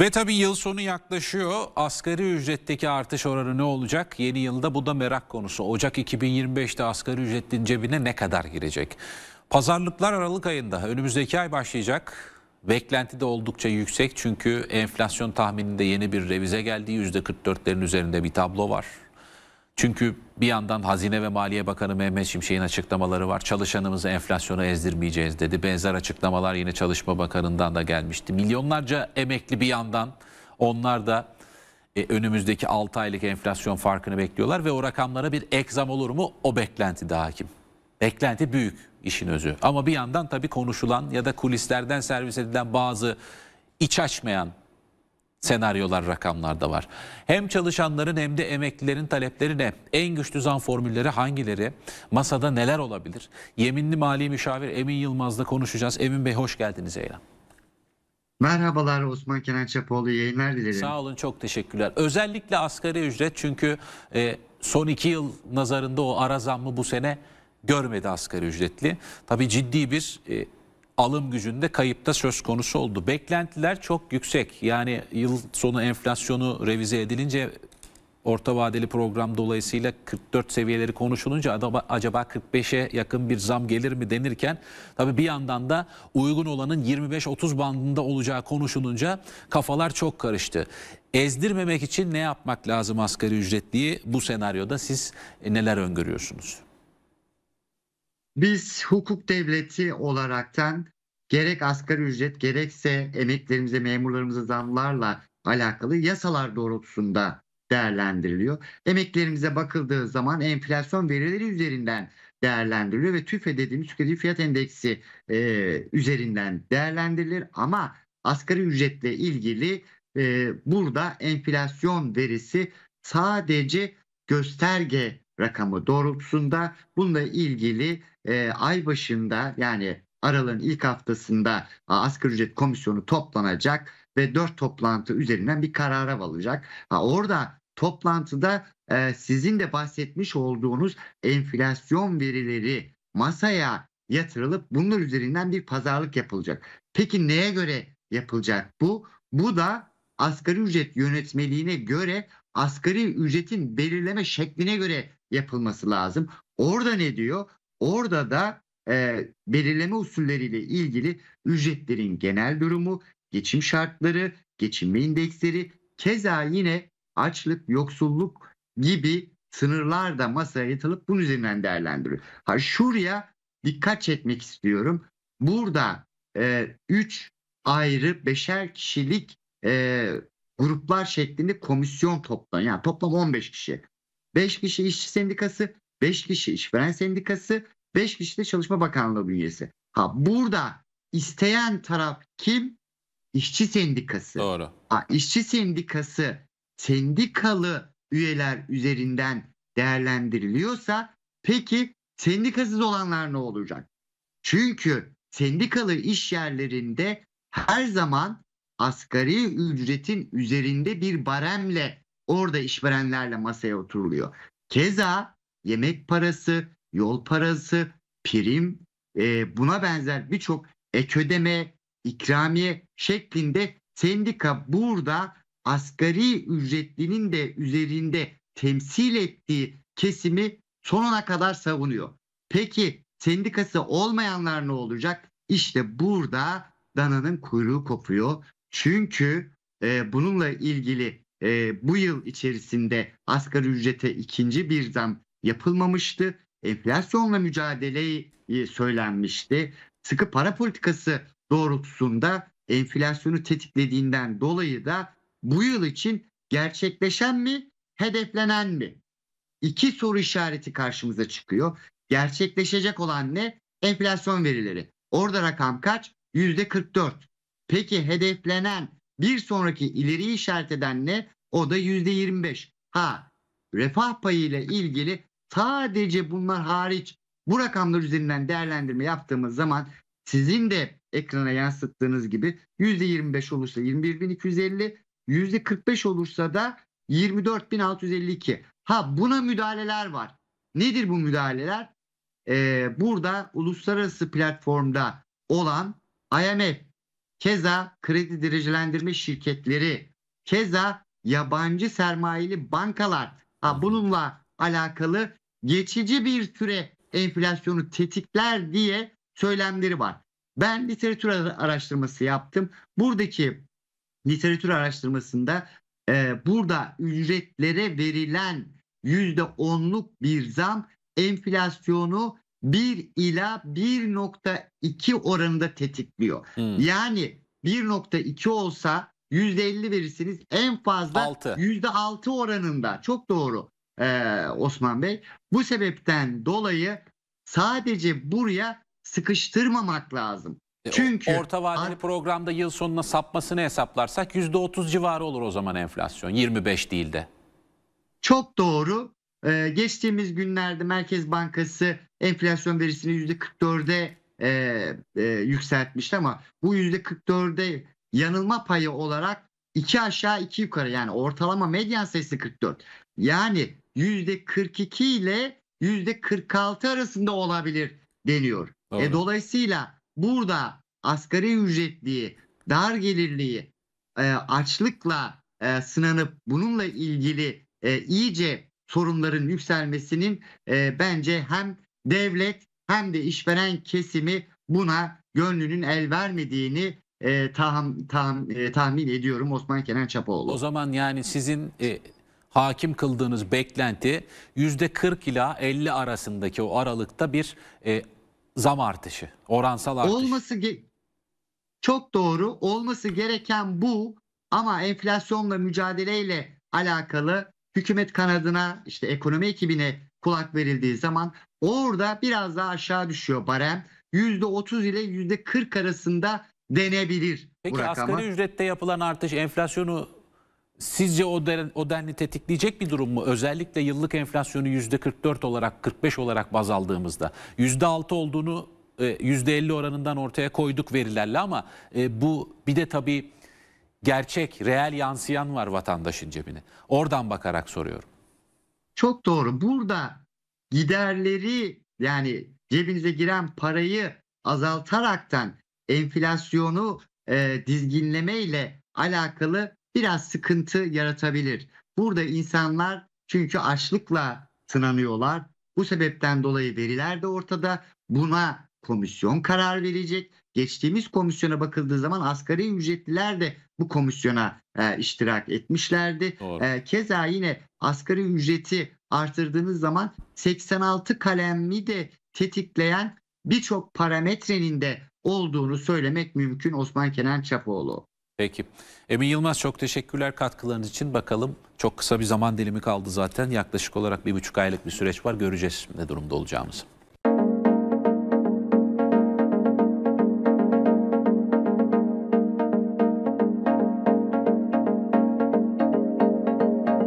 Ve tabii yıl sonu yaklaşıyor. Asgari ücretteki artış oranı ne olacak? Yeni yılda bu da merak konusu. Ocak 2025'te asgari ücretin cebine ne kadar girecek? Pazarlıklar Aralık ayında önümüzdeki ay başlayacak. Beklenti de oldukça yüksek çünkü enflasyon tahmininde yeni bir revize geldiği %44'lerin üzerinde bir tablo var. Çünkü bir yandan Hazine ve Maliye Bakanı Mehmet Şimşek'in açıklamaları var. Çalışanımızı enflasyona ezdirmeyeceğiz dedi. Benzer açıklamalar yine Çalışma Bakanı'ndan da gelmişti. Milyonlarca emekli bir yandan onlar da e, önümüzdeki 6 aylık enflasyon farkını bekliyorlar ve o rakamlara bir ekzam olur mu? O beklenti daha hakim. Beklenti büyük işin özü. Ama bir yandan tabii konuşulan ya da kulislerden servis edilen bazı iç açmayan senaryolar rakamlarda var. Hem çalışanların hem de emeklilerin talepleri ne? En güçlü zam formülleri hangileri? Masada neler olabilir? Yeminli Mali Müşavir Emin Yılmaz'la konuşacağız. Emin Bey hoş geldiniz Eylem. Merhabalar Osman Kenan Çapoğlu yayınlar dilerim. Sağ olun çok teşekkürler. Özellikle asgari ücret çünkü e, son iki yıl nazarında o ara zammı bu sene görmedi asgari ücretli. Tabii ciddi bir e, alım gücünde kayıpta söz konusu oldu. Beklentiler çok yüksek. Yani yıl sonu enflasyonu revize edilince orta vadeli program dolayısıyla 44 seviyeleri konuşulunca acaba 45'e yakın bir zam gelir mi denirken tabi bir yandan da uygun olanın 25-30 bandında olacağı konuşulunca kafalar çok karıştı. Ezdirmemek için ne yapmak lazım asgari ücretliği bu senaryoda siz neler öngörüyorsunuz? Biz hukuk devleti olaraktan gerek asgari ücret gerekse emeklerimize, memurlarımıza zamlarla alakalı yasalar doğrultusunda değerlendiriliyor. Emeklerimize bakıldığı zaman enflasyon verileri üzerinden değerlendiriliyor ve TÜFE dediğimiz tüketici fiyat endeksi e, üzerinden değerlendirilir ama asgari ücretle ilgili e, burada enflasyon verisi sadece gösterge rakamı doğrultusunda bununla ilgili e, ay başında yani Aralık'ın ilk haftasında asgari ücret komisyonu toplanacak ve dört toplantı üzerinden bir karara varılacak. Ha, orada toplantıda e, sizin de bahsetmiş olduğunuz enflasyon verileri masaya yatırılıp bunlar üzerinden bir pazarlık yapılacak. Peki neye göre yapılacak bu? Bu da asgari ücret yönetmeliğine göre asgari ücretin belirleme şekline göre yapılması lazım. Orada ne diyor? Orada da e, belirleme usulleriyle ilgili ücretlerin genel durumu, geçim şartları, geçinme indeksleri, keza yine açlık, yoksulluk gibi sınırlar da masaya yatılıp bunun üzerinden değerlendiriyor. Ha, şuraya dikkat çekmek istiyorum. Burada e, üç ayrı beşer kişilik e, gruplar şeklinde komisyon toplan. Yani toplam 15 kişi. 5 kişi işçi sendikası, 5 kişi işveren sendikası, 5 kişi de Çalışma Bakanlığı bünyesi. Ha burada isteyen taraf kim? İşçi sendikası. Doğru. Ha, işçi sendikası sendikalı üyeler üzerinden değerlendiriliyorsa peki sendikasız olanlar ne olacak? Çünkü sendikalı iş yerlerinde her zaman asgari ücretin üzerinde bir baremle orada işverenlerle masaya oturuluyor. Keza yemek parası, yol parası, prim e, buna benzer birçok ek ödeme, ikramiye şeklinde sendika burada asgari ücretlinin de üzerinde temsil ettiği kesimi sonuna kadar savunuyor. Peki sendikası olmayanlar ne olacak? İşte burada dananın kuyruğu kopuyor. Çünkü e, bununla ilgili e, bu yıl içerisinde asgari ücrete ikinci bir zam yapılmamıştı. Enflasyonla mücadeleyi e, söylenmişti. Sıkı para politikası doğrultusunda enflasyonu tetiklediğinden dolayı da bu yıl için gerçekleşen mi, hedeflenen mi? İki soru işareti karşımıza çıkıyor. Gerçekleşecek olan ne? Enflasyon verileri. Orada rakam kaç? Yüzde 44. Peki hedeflenen bir sonraki ileriyi işaret eden ne? O da %25. Ha refah payı ile ilgili sadece bunlar hariç bu rakamlar üzerinden değerlendirme yaptığımız zaman sizin de ekrana yansıttığınız gibi %25 olursa 21.250, %45 olursa da 24.652. Ha buna müdahaleler var. Nedir bu müdahaleler? Ee, burada uluslararası platformda olan IMF Keza kredi derecelendirme şirketleri, keza yabancı sermayeli bankalar ha, bununla alakalı geçici bir süre enflasyonu tetikler diye söylemleri var. Ben literatür araştırması yaptım. Buradaki literatür araştırmasında e, burada ücretlere verilen yüzde onluk bir zam enflasyonu 1 ila 1.2 oranında tetikliyor. Hmm. Yani 1.2 olsa %50 verirsiniz en fazla Altı. %6 oranında. Çok doğru ee, Osman Bey. Bu sebepten dolayı sadece buraya sıkıştırmamak lazım. E, Çünkü orta vadeli programda yıl sonuna sapmasını hesaplarsak %30 civarı olur o zaman enflasyon 25 değil de. Çok doğru. Ee, geçtiğimiz günlerde Merkez Bankası enflasyon verisini %44'e e, e, yükseltmişti ama bu %44'e yanılma payı olarak iki aşağı iki yukarı yani ortalama medyan sayısı 44. Yani %42 ile %46 arasında olabilir deniyor. E, Doğru. E, dolayısıyla burada asgari ücretliyi, dar gelirliyi e, açlıkla e, sınanıp bununla ilgili e, iyice sorunların yükselmesinin e, bence hem devlet hem de işveren kesimi buna gönlünün el vermediğini e, taham, taham, e, tahmin ediyorum Osman Kenan Çapoğlu. O zaman yani sizin e, hakim kıldığınız beklenti %40 ila 50 arasındaki o aralıkta bir e, zam artışı, oransal artış. Olması çok doğru. Olması gereken bu ama enflasyonla mücadeleyle alakalı hükümet kanadına işte ekonomi ekibine kulak verildiği zaman orada biraz daha aşağı düşüyor barem. %30 ile %40 arasında denebilir Peki bu asgari ücrette yapılan artış enflasyonu sizce o, den, o denli tetikleyecek bir durum mu? Özellikle yıllık enflasyonu %44 olarak 45 olarak baz aldığımızda %6 olduğunu %50 e, oranından ortaya koyduk verilerle ama e, bu bir de tabii gerçek, reel yansıyan var vatandaşın cebine. Oradan bakarak soruyorum. Çok doğru. Burada giderleri yani cebinize giren parayı azaltaraktan enflasyonu e, dizginleme ile alakalı biraz sıkıntı yaratabilir. Burada insanlar çünkü açlıkla sınanıyorlar. Bu sebepten dolayı veriler de ortada. Buna komisyon karar verecek geçtiğimiz komisyona bakıldığı zaman asgari ücretliler de bu komisyona e, iştirak etmişlerdi. E, keza yine asgari ücreti artırdığınız zaman 86 kalemli de tetikleyen birçok parametrenin de olduğunu söylemek mümkün Osman Kenan Çapoğlu. Peki. Emin Yılmaz çok teşekkürler katkılarınız için. Bakalım çok kısa bir zaman dilimi kaldı zaten. Yaklaşık olarak bir buçuk aylık bir süreç var. Göreceğiz ne durumda olacağımızı.